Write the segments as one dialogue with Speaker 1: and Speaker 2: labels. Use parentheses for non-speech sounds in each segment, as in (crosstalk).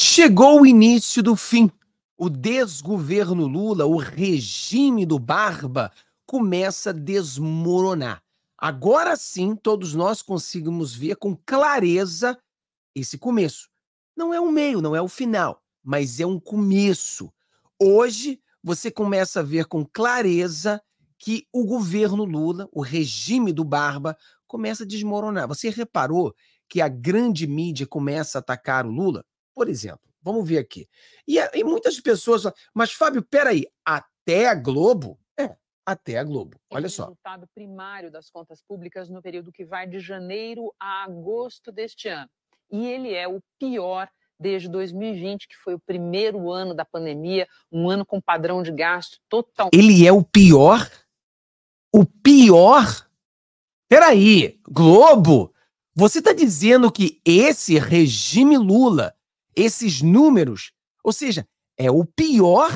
Speaker 1: Chegou o início do fim. O desgoverno Lula, o regime do Barba, começa a desmoronar. Agora sim, todos nós conseguimos ver com clareza esse começo. Não é o meio, não é o final, mas é um começo. Hoje, você começa a ver com clareza que o governo Lula, o regime do Barba, começa a desmoronar. Você reparou que a grande mídia começa a atacar o Lula? por exemplo. Vamos ver aqui. E, é, e muitas pessoas falam, mas Fábio, peraí, até a Globo? É, até a Globo. É olha só. O
Speaker 2: resultado primário das contas públicas no período
Speaker 1: que vai de janeiro a agosto deste ano. E ele é o pior desde 2020, que foi o primeiro ano da pandemia, um ano com padrão de gasto total. Ele é o pior? O pior? Peraí, Globo, você está dizendo que esse regime Lula esses números, ou seja, é o pior,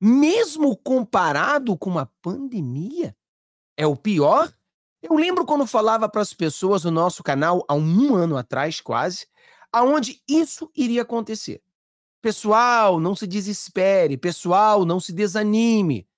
Speaker 1: mesmo comparado com uma pandemia. É o pior. Eu lembro quando falava para as pessoas no nosso canal, há um ano atrás quase, aonde isso iria acontecer. Pessoal, não se desespere. Pessoal, não se desanime.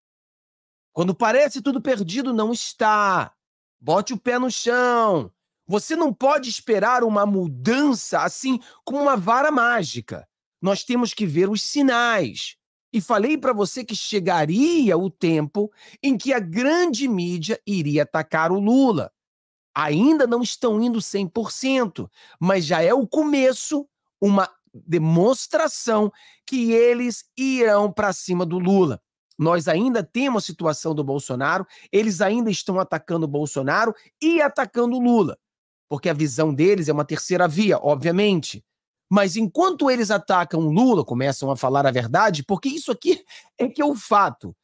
Speaker 1: Quando parece tudo perdido, não está. Bote o pé no chão. Você não pode esperar uma mudança assim com uma vara mágica. Nós temos que ver os sinais. E falei para você que chegaria o tempo em que a grande mídia iria atacar o Lula. Ainda não estão indo 100%, mas já é o começo, uma demonstração que eles irão para cima do Lula. Nós ainda temos a situação do Bolsonaro, eles ainda estão atacando o Bolsonaro e atacando o Lula porque a visão deles é uma terceira via, obviamente. Mas enquanto eles atacam Lula, começam a falar a verdade, porque isso aqui (laughs) é que é o fato.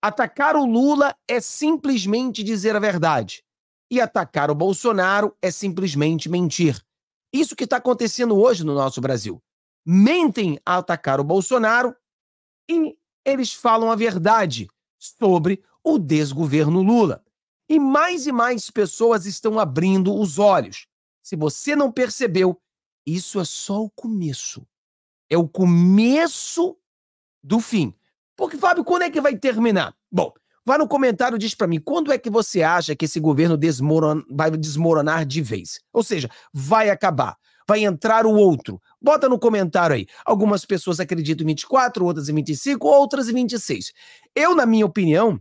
Speaker 1: Atacar o Lula é simplesmente dizer a verdade. E atacar o Bolsonaro é simplesmente mentir. Isso que está acontecendo hoje no nosso Brasil. Mentem a atacar o Bolsonaro e eles falam a verdade sobre o desgoverno Lula. E mais e mais pessoas estão abrindo os olhos. Se você não percebeu, isso é só o começo. É o começo do fim. Porque, Fábio, quando é que vai terminar? Bom, vá no comentário e diz para mim, quando é que você acha que esse governo desmoron... vai desmoronar de vez? Ou seja, vai acabar vai entrar o outro. Bota no comentário aí. Algumas pessoas acreditam em 24, outras em 25, outras em 26. Eu, na minha opinião,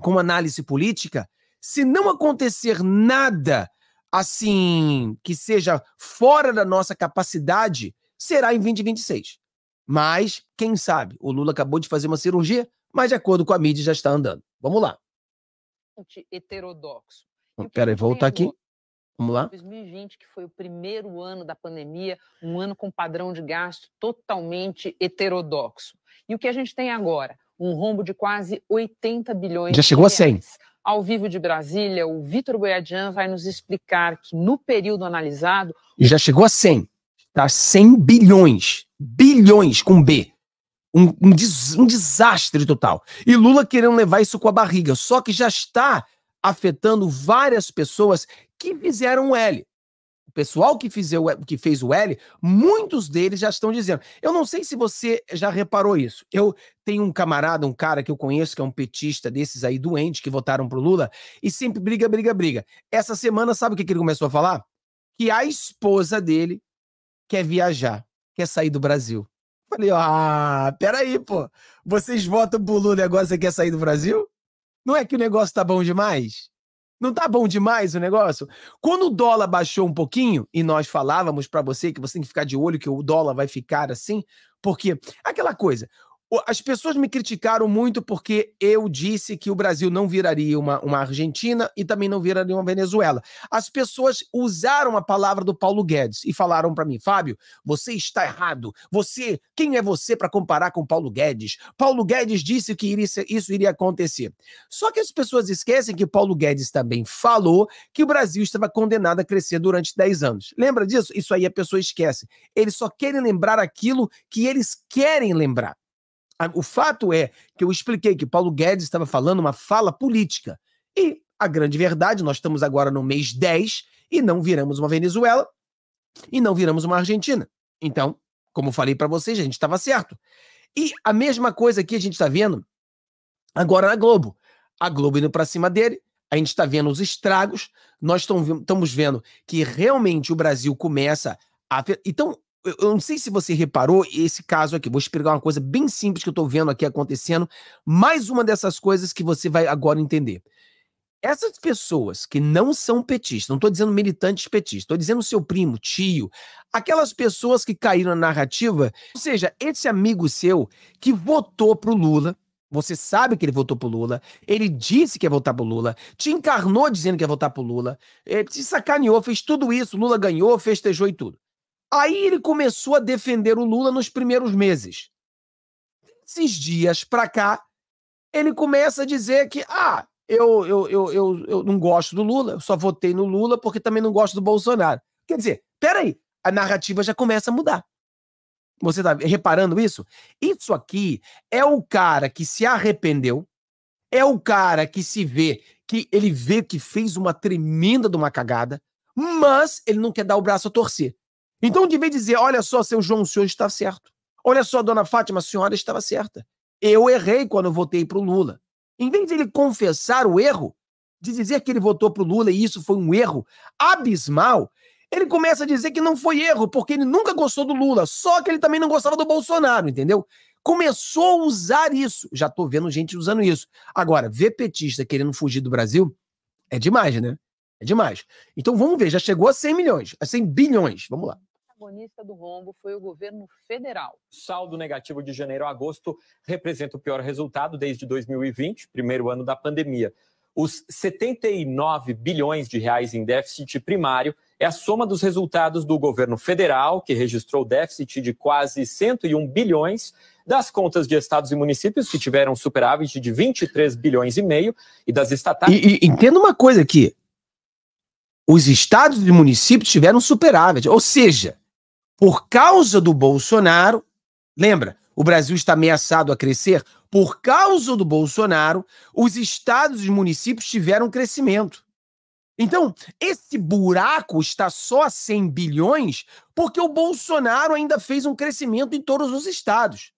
Speaker 1: com análise política, se não acontecer nada assim que seja fora da nossa capacidade, será em 2026. Mas, quem sabe, o Lula acabou de fazer uma cirurgia, mas de acordo com a mídia já está andando. Vamos lá.
Speaker 2: Heterodoxo.
Speaker 1: Espera voltar aqui. Vamos lá. 2020, que foi o primeiro ano da pandemia, um ano com padrão de
Speaker 2: gasto totalmente heterodoxo. E o que a gente tem agora? Um rombo de quase 80 bilhões. Já chegou a 100. Ao vivo de Brasília, o Vitor Goiadian vai nos explicar que no período analisado.
Speaker 1: Já chegou a 100. Tá 100 bilhões. Bilhões com B. Um, um, des, um desastre total. E Lula querendo levar isso com a barriga. Só que já está afetando várias pessoas que fizeram L pessoal que, fizer o, que fez o L, muitos deles já estão dizendo. Eu não sei se você já reparou isso. Eu tenho um camarada, um cara que eu conheço, que é um petista desses aí doentes que votaram pro Lula, e sempre briga, briga, briga. Essa semana, sabe o que, que ele começou a falar? Que a esposa dele quer viajar, quer sair do Brasil. Falei, ah, peraí, pô. Vocês votam pro Lula e agora você quer sair do Brasil? Não é que o negócio tá bom demais? Não tá bom demais o negócio? Quando o dólar baixou um pouquinho, e nós falávamos para você que você tem que ficar de olho que o dólar vai ficar assim, porque aquela coisa, as pessoas me criticaram muito porque eu disse que o Brasil não viraria uma, uma Argentina e também não viraria uma Venezuela. As pessoas usaram a palavra do Paulo Guedes e falaram para mim, Fábio, você está errado. Você, quem é você para comparar com Paulo Guedes? Paulo Guedes disse que isso, isso iria acontecer. Só que as pessoas esquecem que Paulo Guedes também falou que o Brasil estava condenado a crescer durante 10 anos. Lembra disso? Isso aí a pessoa esquece. Eles só querem lembrar aquilo que eles querem lembrar. O fato é que eu expliquei que Paulo Guedes estava falando uma fala política. E a grande verdade, nós estamos agora no mês 10 e não viramos uma Venezuela e não viramos uma Argentina. Então, como falei para vocês, a gente estava certo. E a mesma coisa que a gente está vendo agora na Globo. A Globo indo para cima dele, a gente está vendo os estragos, nós estamos vendo que realmente o Brasil começa a. Então, eu, não sei se você reparou esse caso aqui. Vou explicar uma coisa bem simples que eu estou vendo aqui acontecendo. Mais uma dessas coisas que você vai agora entender. Essas pessoas que não são petistas, não estou dizendo militantes petistas, estou dizendo seu primo, tio, aquelas pessoas que caíram na narrativa, ou seja, esse amigo seu que votou pro Lula, você sabe que ele votou pro Lula, ele disse que ia votar pro Lula, te encarnou dizendo que ia votar pro Lula, eh, te sacaneou, fez tudo isso, Lula ganhou, festejou e tudo. Aí ele começou a defender o Lula nos primeiros meses. Esses dias pra cá, ele começa a dizer que, ah, eu, eu, eu, eu, eu não gosto do Lula, eu só votei no Lula porque também não gosto do Bolsonaro. Quer dizer, peraí, a narrativa já começa a mudar. Você está reparando isso? Isso aqui é o cara que se arrependeu, é o cara que se vê, que ele vê que fez uma tremenda de uma cagada, mas ele não quer dar o braço a torcer. Então devia dizer: olha só, seu João, o senhor está certo. Olha só, dona Fátima, a senhora estava certa. Eu errei quando votei para o Lula. Em vez de ele confessar o erro, de dizer que ele votou para o Lula e isso foi um erro abismal, ele começa a dizer que não foi erro, porque ele nunca gostou do Lula, só que ele também não gostava do Bolsonaro, entendeu? Começou a usar isso. Já estou vendo gente usando isso. Agora, ver petista querendo fugir do Brasil é demais, né? É demais. Então vamos ver, já chegou a 100 milhões, a 100 bilhões. Vamos lá protagonista do
Speaker 2: rombo foi o governo
Speaker 1: federal. Saldo negativo de janeiro a agosto representa o pior resultado desde
Speaker 2: 2020, primeiro ano da pandemia. Os 79 bilhões de reais em déficit primário é a soma dos resultados do governo federal, que registrou déficit de
Speaker 1: quase 101 bilhões, das contas de estados e municípios, que tiveram superávit de 23 bilhões e meio, e das estatais. E, e entenda uma coisa aqui: os estados e municípios tiveram superávit, ou seja, por causa do Bolsonaro, lembra, o Brasil está ameaçado a crescer, por causa do Bolsonaro, os estados e municípios tiveram crescimento. Então, esse buraco está só a 100 bilhões porque o Bolsonaro ainda fez um crescimento em todos os estados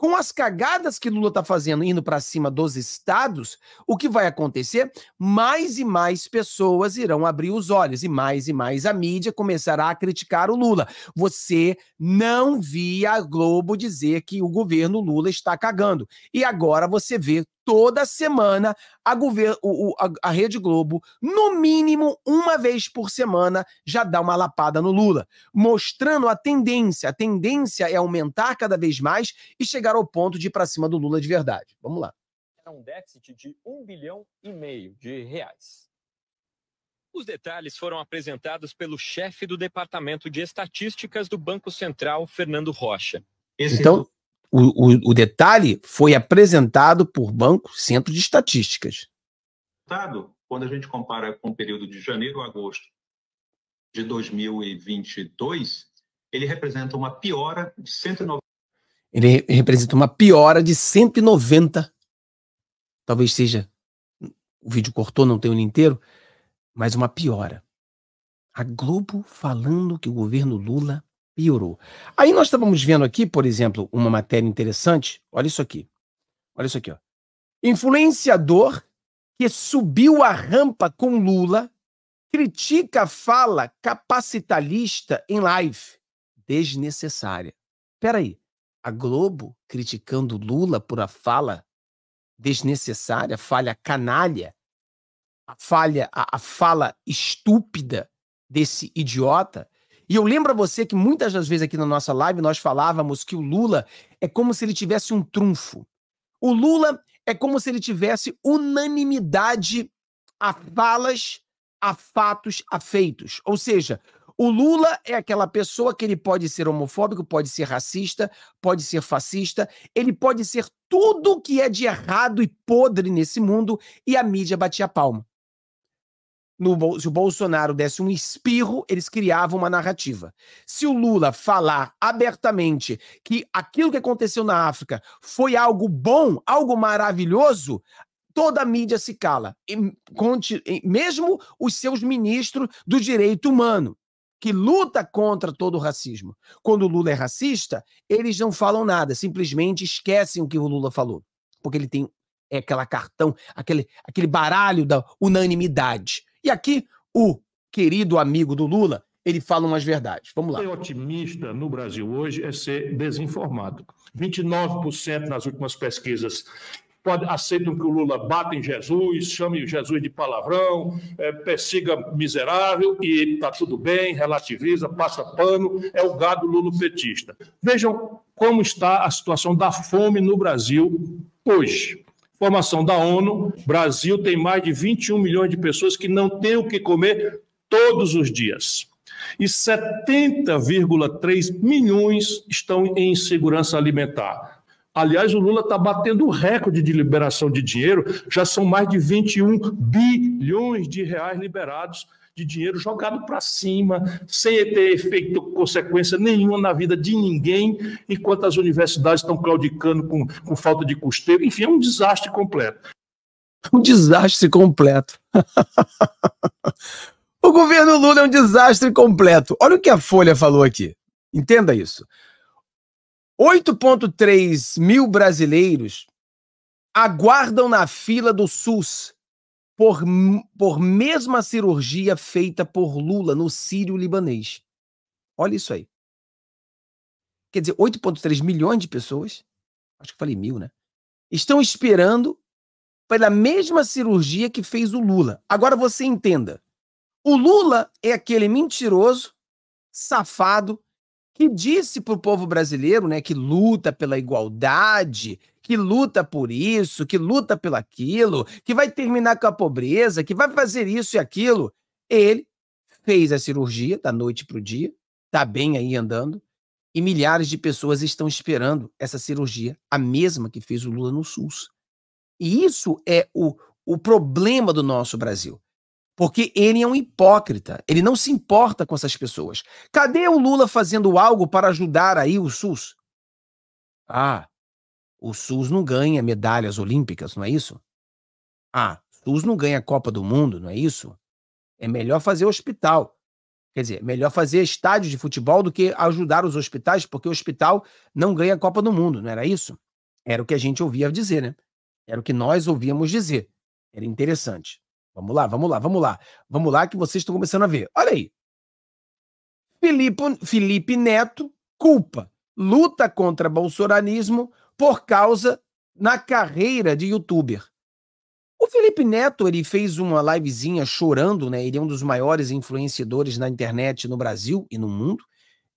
Speaker 1: com as cagadas que Lula está fazendo indo para cima dos estados, o que vai acontecer? Mais e mais pessoas irão abrir os olhos e mais e mais a mídia começará a criticar o Lula. Você não via a Globo dizer que o governo Lula está cagando. E agora você vê toda semana a, o, a, a Rede Globo, no mínimo uma vez por semana, já dá uma lapada no Lula, mostrando a tendência. A tendência é aumentar cada vez mais e chegar ao ponto de ir para cima do Lula de verdade. Vamos
Speaker 2: lá. Era um déficit de um bilhão e meio de reais. Os detalhes foram apresentados pelo chefe do Departamento de Estatísticas do Banco Central, Fernando Rocha. Esse então,
Speaker 1: o, o, o detalhe foi apresentado por Banco Centro de Estatísticas.
Speaker 2: Quando a gente compara com o período de janeiro a agosto de 2022, ele representa uma piora de 190.
Speaker 1: Ele representa uma piora de 190. Talvez seja. O vídeo cortou, não tem o inteiro, mas uma piora. A Globo falando que o governo Lula Euro. Aí nós estávamos vendo aqui, por exemplo, uma matéria interessante. Olha isso aqui. Olha isso aqui, ó. Influenciador que subiu a rampa com Lula critica a fala capacitalista em live. Desnecessária. Peraí. A Globo criticando Lula por a fala desnecessária, falha canalha, a falha, a, a fala estúpida desse idiota e eu lembro a você que muitas das vezes aqui na nossa live nós falávamos que o Lula é como se ele tivesse um trunfo. O Lula é como se ele tivesse unanimidade a falas, a fatos, a feitos. Ou seja, o Lula é aquela pessoa que ele pode ser homofóbico, pode ser racista, pode ser fascista, ele pode ser tudo que é de errado e podre nesse mundo e a mídia batia a palma no, se o Bolsonaro desse um espirro, eles criavam uma narrativa. Se o Lula falar abertamente que aquilo que aconteceu na África foi algo bom, algo maravilhoso, toda a mídia se cala, mesmo os seus ministros do direito humano. Que luta contra todo o racismo. Quando o Lula é racista, eles não falam nada, simplesmente esquecem o que o Lula falou. Porque ele tem é aquela cartão, aquele, aquele baralho da unanimidade. E aqui
Speaker 2: o querido amigo do Lula, ele fala umas verdades. Vamos lá. Ser otimista no Brasil hoje é ser desinformado. 29% nas últimas pesquisas pode, aceitam que o Lula bata em Jesus, chame Jesus de palavrão, é, persiga miserável e está tudo bem, relativiza, passa pano, é o gado lulopetista. petista. Vejam como está a situação da fome no Brasil hoje. Formação da ONU, Brasil tem mais de 21 milhões de pessoas que não têm o que comer todos os dias. E 70,3 milhões estão em insegurança alimentar. Aliás, o Lula está batendo o recorde de liberação de dinheiro, já são mais de 21 bilhões de reais liberados de dinheiro jogado para cima, sem ter efeito, consequência nenhuma na vida de ninguém, enquanto as universidades estão claudicando com, com falta de custeio. Enfim, é um desastre completo. Um desastre
Speaker 1: completo. (laughs) o governo Lula é um desastre completo. Olha o que a Folha falou aqui. Entenda isso. 8,3 mil brasileiros aguardam na fila do SUS por, por mesma cirurgia feita por Lula no Sírio libanês. Olha isso aí. Quer dizer, 8,3 milhões de pessoas, acho que falei mil, né? Estão esperando pela mesma cirurgia que fez o Lula. Agora você entenda. O Lula é aquele mentiroso, safado, que disse para o povo brasileiro né, que luta pela igualdade, que luta por isso, que luta pelo aquilo, que vai terminar com a pobreza, que vai fazer isso e aquilo. Ele fez a cirurgia da noite para o dia, está bem aí andando, e milhares de pessoas estão esperando essa cirurgia, a mesma que fez o Lula no SUS. E isso é o, o problema do nosso Brasil. Porque ele é um hipócrita, ele não se importa com essas pessoas. Cadê o Lula fazendo algo para ajudar aí o SUS? Ah, o SUS não ganha medalhas olímpicas, não é isso? Ah, SUS não ganha Copa do Mundo, não é isso? É melhor fazer hospital. Quer dizer, melhor fazer estádio de futebol do que ajudar os hospitais, porque o hospital não ganha Copa do Mundo, não era isso? Era o que a gente ouvia dizer, né? Era o que nós ouvíamos dizer. Era interessante. Vamos lá, vamos lá, vamos lá. Vamos lá que vocês estão começando a ver. Olha aí. Filipe, Felipe Neto culpa luta contra bolsonarismo por causa na carreira de youtuber. O Felipe Neto, ele fez uma livezinha chorando, né? Ele é um dos maiores influenciadores na internet no Brasil e no mundo.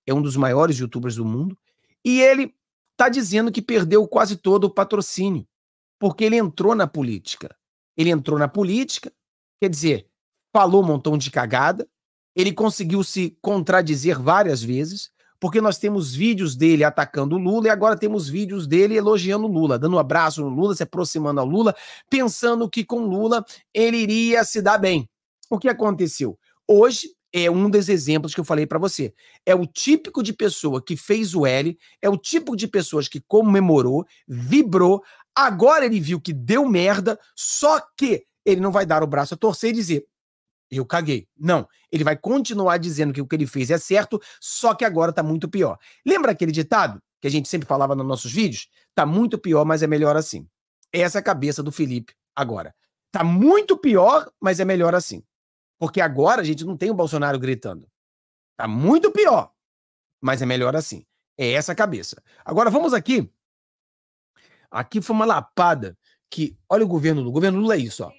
Speaker 1: É um dos maiores youtubers do mundo. E ele tá dizendo que perdeu quase todo o patrocínio, porque ele entrou na política. Ele entrou na política, quer dizer, falou um montão de cagada, ele conseguiu se contradizer várias vezes, porque nós temos vídeos dele atacando o Lula e agora temos vídeos dele elogiando o Lula, dando um abraço no Lula, se aproximando ao Lula, pensando que com Lula ele iria se dar bem. O que aconteceu? Hoje é um dos exemplos que eu falei para você. É o típico de pessoa que fez o L, é o tipo de pessoas que comemorou, vibrou, agora ele viu que deu merda, só que ele não vai dar o braço a torcer e dizer: eu caguei. Não, ele vai continuar dizendo que o que ele fez é certo, só que agora tá muito pior. Lembra aquele ditado que a gente sempre falava nos nossos vídeos? Tá muito pior, mas é melhor assim. Essa é a cabeça do Felipe agora. Tá muito pior, mas é melhor assim. Porque agora a gente não tem o Bolsonaro gritando. Tá muito pior, mas é melhor assim. É essa a cabeça. Agora vamos aqui. Aqui foi uma lapada que, olha o governo Lula. O governo Lula é isso, ó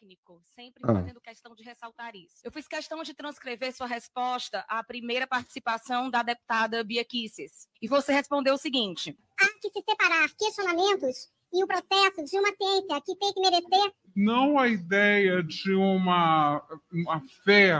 Speaker 1: técnico, sempre ah. fazendo questão de ressaltar isso. Eu fiz questão de transcrever sua resposta à primeira participação da deputada Bia Kisses. E você respondeu o seguinte: Há que se separar questionamentos e o processo de uma ciência que tem que merecer.
Speaker 2: Não a ideia de uma, uma fé.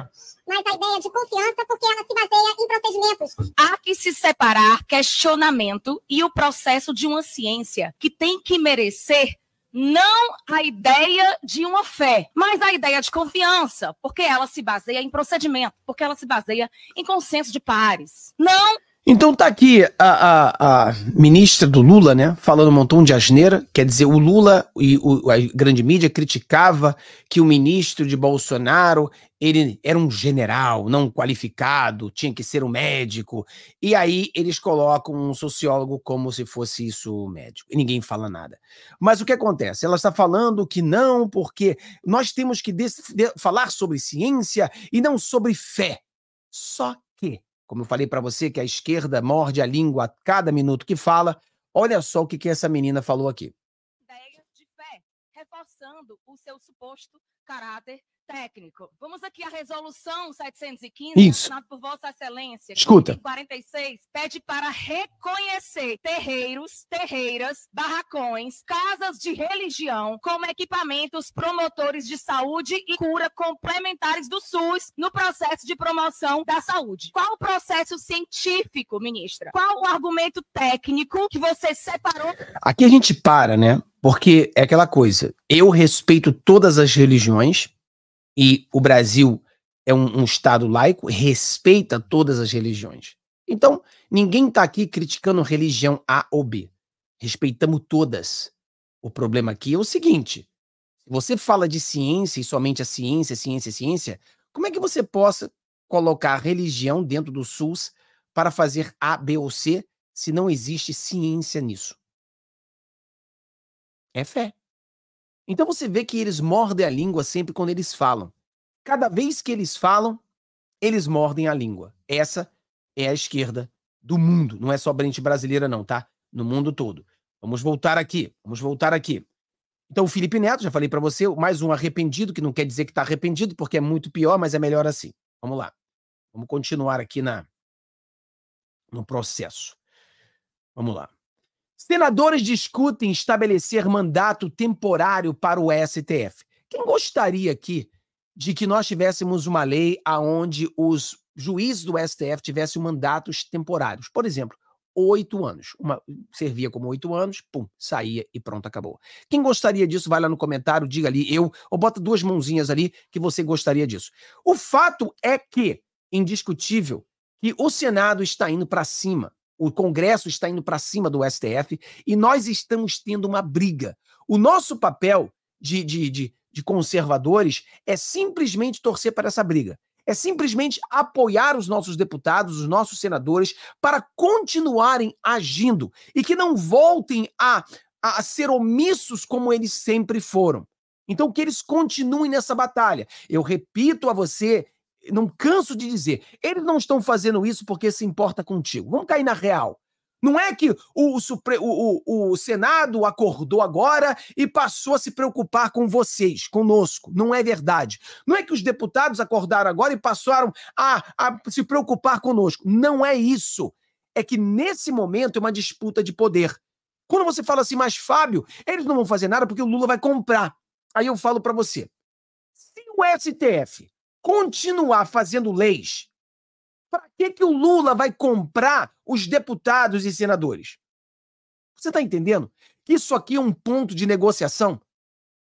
Speaker 1: Mas a ideia de confiança, porque ela se baseia em procedimentos. Há que se separar questionamento e o processo de uma ciência que tem que merecer não a ideia de uma fé, mas a ideia de confiança, porque ela se baseia em procedimento, porque ela se baseia em consenso de pares. Não então tá aqui a, a, a, ministra do Lula, né, falando um montão de asneira, quer dizer, o Lula e o, a grande mídia criticava que o ministro de Bolsonaro, ele era um general não qualificado, tinha que ser um médico, e aí eles colocam um sociólogo como se fosse isso médico, e ninguém fala nada. Mas o que acontece? Ela está falando que não, porque nós temos que falar sobre ciência e não sobre fé. Só que como eu falei para você que a esquerda morde a língua a cada minuto que fala, olha só o que, que essa menina falou aqui. De reforçando o seu suposto caráter técnico. Vamos aqui à resolução 715, Isso. por Vossa Excelência. Escuta. 46 pede para reconhecer terreiros, terreiras, barracões, casas de religião como equipamentos promotores de saúde e cura complementares do SUS no processo de promoção da saúde. Qual o processo científico, ministra? Qual o argumento técnico que você separou? Aqui a gente para, né? Porque é aquela coisa, eu respeito todas as religiões, e o Brasil é um, um Estado laico, respeita todas as religiões. Então, ninguém está aqui criticando religião A ou B. Respeitamos todas. O problema aqui é o seguinte: se você fala de ciência e somente a ciência, ciência, ciência, como é que você possa colocar religião dentro do SUS para fazer A, B ou C se não existe ciência nisso? É fé. Então você vê que eles mordem a língua sempre quando eles falam. Cada vez que eles falam, eles mordem a língua. Essa é a esquerda do mundo. Não é só brente brasileira, não, tá? No mundo todo. Vamos voltar aqui. Vamos voltar aqui. Então, o Felipe Neto, já falei para você, mais um arrependido, que não quer dizer que está arrependido, porque é muito pior, mas é melhor assim. Vamos lá. Vamos continuar aqui na no processo. Vamos lá. Senadores discutem estabelecer mandato temporário para o STF. Quem gostaria aqui de que nós tivéssemos uma lei aonde os juízes do STF tivessem mandatos temporários? Por exemplo, oito anos. Uma, servia como oito anos, pum, saía e pronto, acabou. Quem gostaria disso, vai lá no comentário, diga ali eu, ou bota duas mãozinhas ali que você gostaria disso. O fato é que, indiscutível, que o Senado está indo para cima o Congresso está indo para cima do STF e nós estamos tendo uma briga. O nosso papel de, de, de, de conservadores é simplesmente torcer para essa briga. É simplesmente apoiar os nossos deputados, os nossos senadores, para continuarem agindo e que não voltem a, a ser omissos como eles sempre foram. Então, que eles continuem nessa batalha. Eu repito a você não canso de dizer, eles não estão fazendo isso porque se importa contigo. Vamos cair na real. Não é que o, o, o, o Senado acordou agora e passou a se preocupar com vocês, conosco. Não é verdade. Não é que os deputados acordaram agora e passaram a, a se preocupar conosco. Não é isso. É que nesse momento é uma disputa de poder. Quando você fala assim, mas Fábio, eles não vão fazer nada porque o Lula vai comprar. Aí eu falo para você: se o STF continuar fazendo leis, para que, que o Lula vai comprar os deputados e senadores? Você está entendendo? Que isso aqui é um ponto de negociação.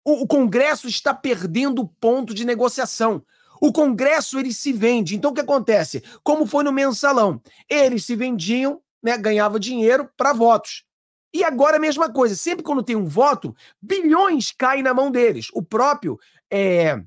Speaker 1: O, o Congresso está perdendo o ponto de negociação. O Congresso ele se vende. Então o que acontece? Como foi no mensalão, eles se vendiam, né, ganhava dinheiro para votos. E agora a mesma coisa. Sempre quando tem um voto, bilhões caem na mão deles. O próprio é,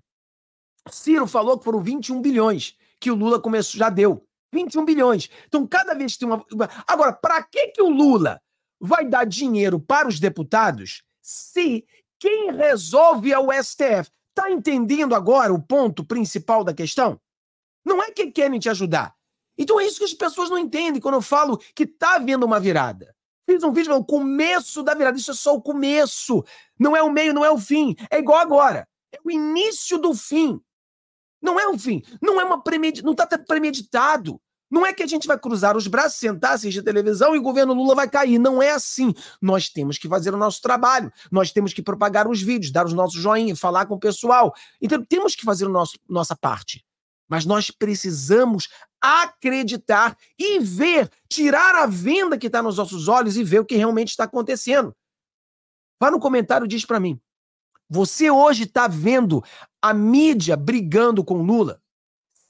Speaker 1: Ciro falou que foram 21 bilhões que o Lula começou, já deu. 21 bilhões. Então, cada vez que tem uma. Agora, para que, que o Lula vai dar dinheiro para os deputados se quem resolve é o STF? Tá entendendo agora o ponto principal da questão? Não é que querem te ajudar. Então é isso que as pessoas não entendem quando eu falo que tá havendo uma virada. Fiz um vídeo, o começo da virada. Isso é só o começo. Não é o meio, não é o fim. É igual agora. É o início do fim. Não é um fim, não é uma premeditado, não está premeditado. Não é que a gente vai cruzar os braços, sentar, assistir televisão e o governo Lula vai cair. Não é assim. Nós temos que fazer o nosso trabalho, nós temos que propagar os vídeos, dar os nossos joinha, falar com o pessoal. Então temos que fazer a nossa parte. Mas nós precisamos acreditar e ver, tirar a venda que está nos nossos olhos e ver o que realmente está acontecendo. Vá no comentário e diz para mim. Você hoje está vendo a mídia brigando com Lula?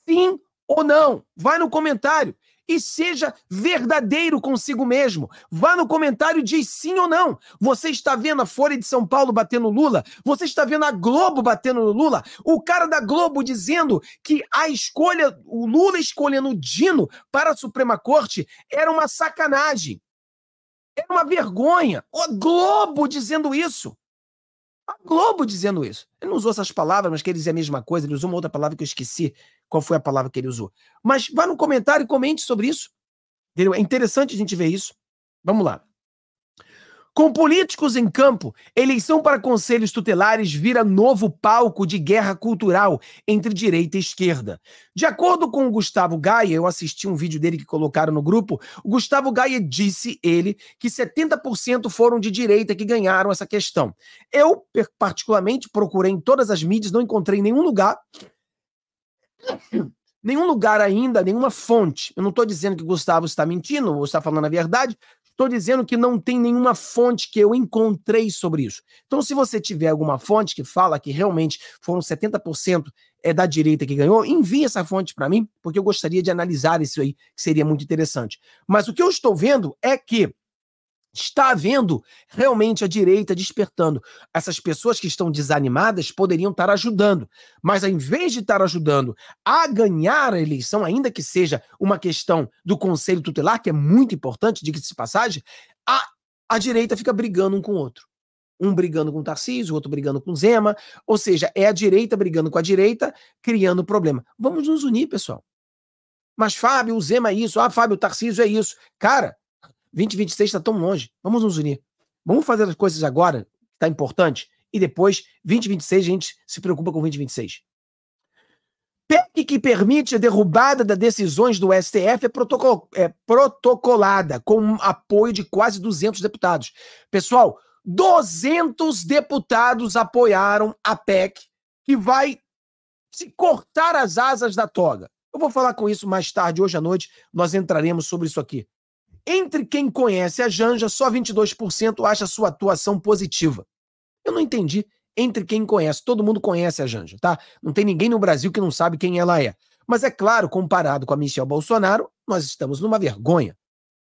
Speaker 1: Sim ou não? Vai no comentário e seja verdadeiro consigo mesmo. Vá no comentário e diz sim ou não. Você está vendo a Folha de São Paulo batendo Lula? Você está vendo a Globo batendo Lula? O cara da Globo dizendo que a escolha, o Lula escolhendo o Dino para a Suprema Corte era uma sacanagem. Era uma vergonha. O Globo dizendo isso. A Globo dizendo isso. Ele não usou essas palavras, mas que dizer a mesma coisa. Ele usou uma outra palavra que eu esqueci qual foi a palavra que ele usou. Mas vá no comentário e comente sobre isso. Entendeu? É interessante a gente ver isso. Vamos lá. Com políticos em campo, eleição para conselhos tutelares vira novo palco de guerra cultural entre direita e esquerda. De acordo com o Gustavo Gaia, eu assisti um vídeo dele que colocaram no grupo, o Gustavo Gaia disse ele que 70% foram de direita que ganharam essa questão. Eu, particularmente, procurei em todas as mídias, não encontrei nenhum lugar. Nenhum lugar ainda, nenhuma fonte. Eu não estou dizendo que o Gustavo está mentindo ou está falando a verdade, Estou dizendo que não tem nenhuma fonte que eu encontrei sobre isso. Então, se você tiver alguma fonte que fala que realmente foram 70% é da direita que ganhou, envie essa fonte para mim, porque eu gostaria de analisar isso aí, que seria muito interessante. Mas o que eu estou vendo é que está havendo realmente a direita despertando. Essas pessoas que estão desanimadas poderiam estar ajudando, mas ao invés de estar ajudando a ganhar a eleição, ainda que seja uma questão do conselho tutelar, que é muito importante, diga-se passagem, a, a direita fica brigando um com o outro. Um brigando com o Tarcísio, o outro brigando com o Zema, ou seja, é a direita brigando com a direita, criando problema. Vamos nos unir, pessoal. Mas Fábio, o Zema é isso, ah, Fábio, o Tarcísio é isso. Cara, 2026 está tão longe. Vamos nos unir. Vamos fazer as coisas agora, que está importante, e depois, 2026, a gente se preocupa com 2026. PEC que permite a derrubada das decisões do STF é, protocol, é protocolada, com apoio de quase 200 deputados. Pessoal, 200 deputados apoiaram a PEC, que vai se cortar as asas da toga. Eu vou falar com isso mais tarde, hoje à noite, nós entraremos sobre isso aqui. Entre quem conhece a Janja, só 22% acha sua atuação positiva. Eu não entendi. Entre quem conhece, todo mundo conhece a Janja, tá? Não tem ninguém no Brasil que não sabe quem ela é. Mas é claro, comparado com a Michelle Bolsonaro, nós estamos numa vergonha.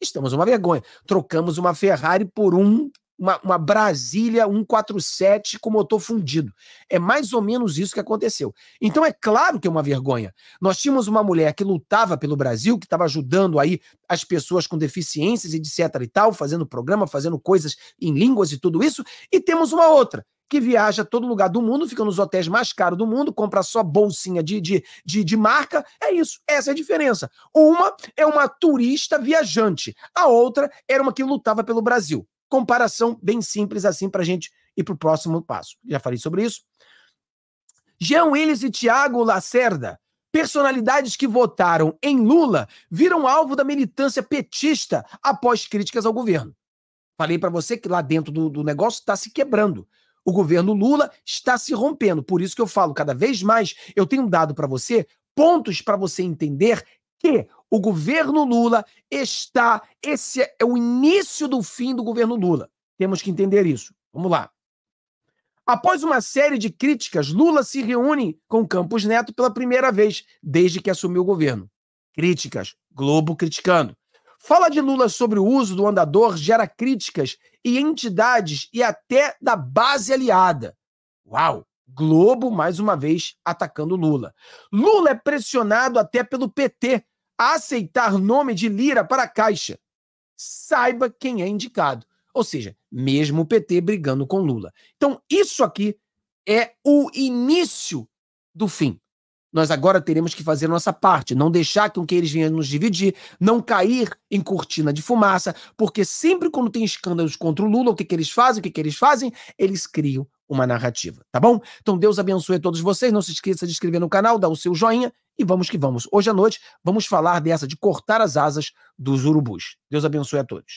Speaker 1: Estamos numa vergonha. Trocamos uma Ferrari por um uma, uma Brasília 147 com motor fundido. É mais ou menos isso que aconteceu. Então é claro que é uma vergonha. Nós tínhamos uma mulher que lutava pelo Brasil, que estava ajudando aí as pessoas com deficiências e etc e tal, fazendo programa, fazendo coisas em línguas e tudo isso, e temos uma outra que viaja a todo lugar do mundo, fica nos hotéis mais caros do mundo, compra só bolsinha de, de, de, de, marca. É isso, essa é a diferença. Uma é uma turista viajante, a outra era uma que lutava pelo Brasil comparação bem simples assim para a gente ir para o próximo passo. Já falei sobre isso. Jean Willis e Tiago Lacerda, personalidades que votaram em Lula, viram alvo da militância petista após críticas ao governo. Falei para você que lá dentro do, do negócio está se quebrando. O governo Lula está se rompendo. Por isso que eu falo cada vez mais, eu tenho dado para você pontos para você entender que o governo Lula está. Esse é, é o início do fim do governo Lula. Temos que entender isso. Vamos lá. Após uma série de críticas, Lula se reúne com Campos Neto pela primeira vez desde que assumiu o governo. Críticas. Globo criticando. Fala de Lula sobre o uso do andador gera críticas e entidades e até da base aliada. Uau! Globo, mais uma vez, atacando Lula. Lula é pressionado até pelo PT aceitar nome de Lira para a Caixa. Saiba quem é indicado. Ou seja, mesmo o PT brigando com Lula. Então, isso aqui é o início do fim. Nós agora teremos que fazer nossa parte, não deixar com que eles venham nos dividir, não cair em cortina de fumaça, porque sempre quando tem escândalos contra o Lula, o que, que eles fazem? O que, que eles fazem? Eles criam uma narrativa, tá bom? Então Deus abençoe a todos vocês. Não se esqueça de inscrever no canal, dar o seu joinha e vamos que vamos. Hoje à noite vamos falar dessa de cortar as asas dos urubus. Deus abençoe a todos.